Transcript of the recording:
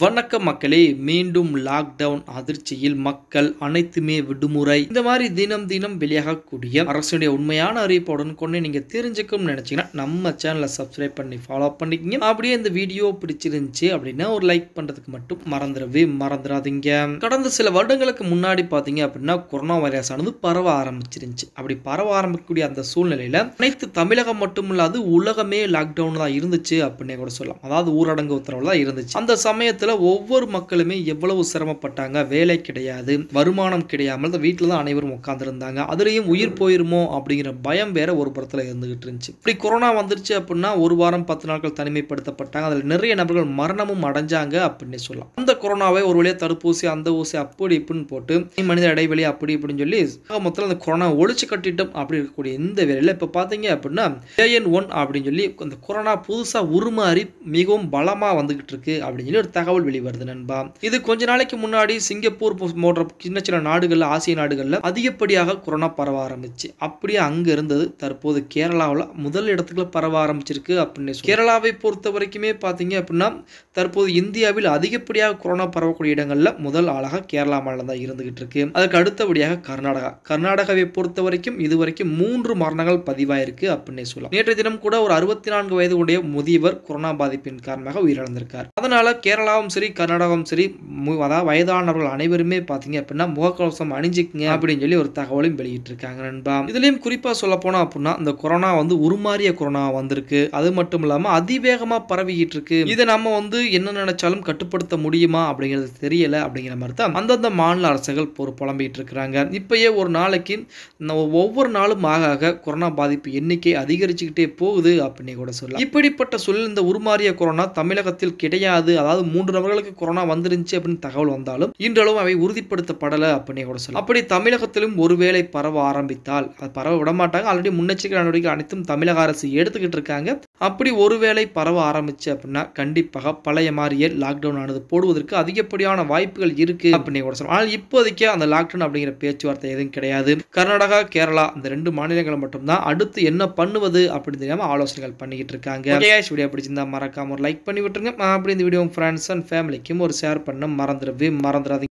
வணக்க மக்களே மீண்டும் லாக்டவுன் அதிர்ச்சியில் மக்கள் அனைத்துமே விடுமுறை இந்த மாதிரி தினம் தினம் வெளியாகக்கூடிய அரசுடைய உண்மையான அறிவிப்புடன் கொண்டு நீங்க தெரிஞ்சுக்கணும்னு நினைச்சீங்கன்னா நம்ம சேனலை சப்ஸ்கிரைப் பண்ணி ஃபாலோ பண்ணிக்கிங்க அப்படியே இந்த வீடியோ பிடிச்சிருந்துச்சு அப்படின்னா ஒரு லைக் பண்றதுக்கு மட்டும் மறந்துடவே மறந்துடாதீங்க கடந்த சில வருடங்களுக்கு முன்னாடி பாத்தீங்க அப்படின்னா கொரோனா வைரஸ் ஆனது பரவ ஆரம்பிச்சிருந்துச்சு அப்படி பரவ ஆரம்பிக்கக்கூடிய அந்த சூழ்நிலையில அனைத்து தமிழகம் மட்டும் இல்லாது உலகமே லாக்டவுன் தான் இருந்துச்சு அப்படின்னு கூட சொல்லலாம் அதாவது ஊரடங்கு உத்தரவு தான் இருந்துச்சு அந்த சமயத்தில் சமயத்தில் ஒவ்வொரு மக்களுமே எவ்வளவு சிரமப்பட்டாங்க வேலை கிடையாது வருமானம் கிடையாமல் வீட்டில் தான் அனைவரும் உட்காந்துருந்தாங்க அதுலேயும் உயிர் போயிருமோ அப்படிங்கிற பயம் வேற ஒரு புறத்தில் இருந்துகிட்டு இருந்துச்சு இப்படி கொரோனா வந்துருச்சு அப்படின்னா ஒரு வாரம் பத்து நாட்கள் தனிமைப்படுத்தப்பட்டாங்க அதில் நிறைய நபர்கள் மரணமும் அடைஞ்சாங்க அப்படின்னு சொல்லலாம் அந்த கொரோனாவை ஒரு வழியாக தடுப்பூசி அந்த ஊசி அப்படி இப்படின்னு போட்டு மனித இடைவெளி அப்படி இப்படின்னு சொல்லி மொத்தம் அந்த கொரோனா ஒழிச்சு கட்டிட்டோம் அப்படி இருக்கக்கூடிய இந்த வேலையில் இப்போ பார்த்தீங்க அப்படின்னா ஏஎன் ஒன் அப்படின்னு சொல்லி அந்த கொரோனா புதுசாக உருமாறி மிகவும் பலமாக வந்துகிட்டு இருக்கு அப்படின்னு சொல்லி ஒரு தகவல் தகவல் வெளிவருது நண்பா இது கொஞ்ச நாளைக்கு முன்னாடி சிங்கப்பூர் போன்ற சின்ன சின்ன நாடுகள்ல ஆசிய நாடுகள்ல அதிகப்படியாக கொரோனா பரவ ஆரம்பிச்சு அப்படியே அங்க இருந்தது தற்போது கேரளாவில் முதல் இடத்துக்குள்ள பரவ ஆரம்பிச்சிருக்கு அப்படின்னு கேரளாவை பொறுத்த வரைக்குமே பாத்தீங்க அப்படின்னா தற்போது இந்தியாவில் அதிகப்படியாக கொரோனா பரவக்கூடிய இடங்கள்ல முதல் ஆளாக கேரளா மாநிலம் தான் இருந்துகிட்டு இருக்கு அதுக்கு அடுத்தபடியாக கர்நாடகா கர்நாடகாவை பொறுத்த வரைக்கும் இதுவரைக்கும் மூன்று மரணங்கள் பதிவாயிருக்கு அப்படின்னு சொல்லலாம் நேற்றைய தினம் கூட ஒரு அறுபத்தி நான்கு வயது உடைய முதியவர் கொரோனா பாதிப்பின் காரணமாக உயிரிழந்திருக்கார் அதனால கேரளா கேரளாவும் சரி கர்நாடகாவும் சரி அதாவது வயதானவர்கள் அனைவருமே பார்த்தீங்க அப்படின்னா முகக்கவசம் அணிஞ்சுக்குங்க அப்படின்னு சொல்லி ஒரு வெளியிட்டு இருக்காங்க நண்பா இதுலேயும் குறிப்பாக சொல்ல போனா அப்படின்னா இந்த கொரோனா வந்து உருமாறிய கொரோனா வந்திருக்கு அது மட்டும் இல்லாமல் அதிவேகமாக பரவிக்கிட்டு இருக்கு இதை நம்ம வந்து என்ன நினைச்சாலும் கட்டுப்படுத்த முடியுமா அப்படிங்கிறது தெரியல அப்படிங்கிற மாதிரி தான் அந்தந்த மாநில அரசுகள் ஒரு புலம்பிட்டு இருக்கிறாங்க இப்பயே ஒரு நாளைக்கு ஒவ்வொரு நாளும் ஆக ஆக கொரோனா பாதிப்பு எண்ணிக்கை அதிகரிச்சுக்கிட்டே போகுது அப்படின்னு கூட சொல்லலாம் இப்படிப்பட்ட சொல்லில் இந்த உருமாறிய கொரோனா தமிழகத்தில் கிடையாது அதாவது மூன்று நபர்களுக்கு கொரோனா வந்துருந்துச்சு அப்படின்னு தகவல் வந்தாலும் இன்றளவும் அவை உறுதிப்படுத்தப்படலை அப்படின்னு கூட சொல்லலாம் அப்படி தமிழகத்திலும் ஒருவேளை பரவ ஆரம்பித்தால் அது பரவ விடமாட்டாங்க ஆல்ரெடி முன்னெச்சரிக்கை நடவடிக்கை அனைத்தும் தமிழக அரசு எடுத்துக்கிட்டு இருக்காங்க அப்படி ஒருவேளை பரவ ஆரம்பிச்சு அப்படின்னா கண்டிப்பாக பழைய மாதிரியே லாக்டவுன் ஆனது போடுவதற்கு அதிகப்படியான வாய்ப்புகள் இருக்கு அப்படின்னு கூட சொல்லலாம் ஆனால் இப்போதைக்கு அந்த லாக்டவுன் அப்படிங்கிற பேச்சுவார்த்தை எதுவும் கிடையாது கர்நாடகா கேரளா அந்த ரெண்டு மாநிலங்களும் மட்டும்தான் அடுத்து என்ன பண்ணுவது அப்படின்னு தெரியாமல் ஆலோசனைகள் பண்ணிக்கிட்டு இருக்காங்க வீடியோ பிடிச்சிருந்தா மறக்காம ஒரு லைக் பண்ணி விட்டுருங்க அப்படி இந்த வீடியோ ஃப்ரெண்ட்ஸ் ஃப்ரெண்ட்ஸ் அண்ட் ஃபேமிலிக்கும் ஒரு ஷேர் பண்ண மறந்துடுவே மறந்துடாதீங்க